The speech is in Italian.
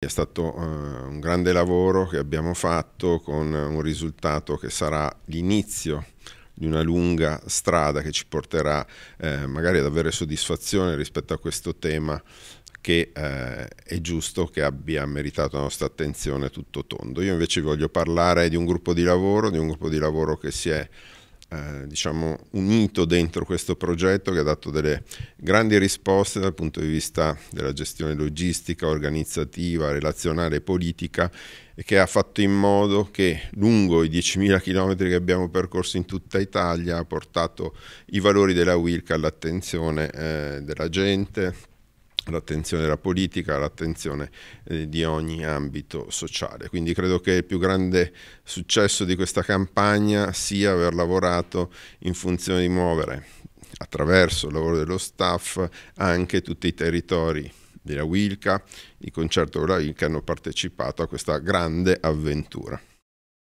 È stato eh, un grande lavoro che abbiamo fatto con un risultato che sarà l'inizio di una lunga strada che ci porterà eh, magari ad avere soddisfazione rispetto a questo tema che eh, è giusto che abbia meritato la nostra attenzione tutto tondo. Io invece voglio parlare di un gruppo di lavoro, di un gruppo di lavoro che si è eh, diciamo, unito dentro questo progetto che ha dato delle grandi risposte dal punto di vista della gestione logistica, organizzativa, relazionale e politica e che ha fatto in modo che lungo i 10.000 km che abbiamo percorso in tutta Italia ha portato i valori della WILC all'attenzione eh, della gente, l'attenzione della politica, l'attenzione eh, di ogni ambito sociale. Quindi credo che il più grande successo di questa campagna sia aver lavorato in funzione di muovere attraverso il lavoro dello staff anche tutti i territori della Wilca, il concerto con la Wilca hanno partecipato a questa grande avventura.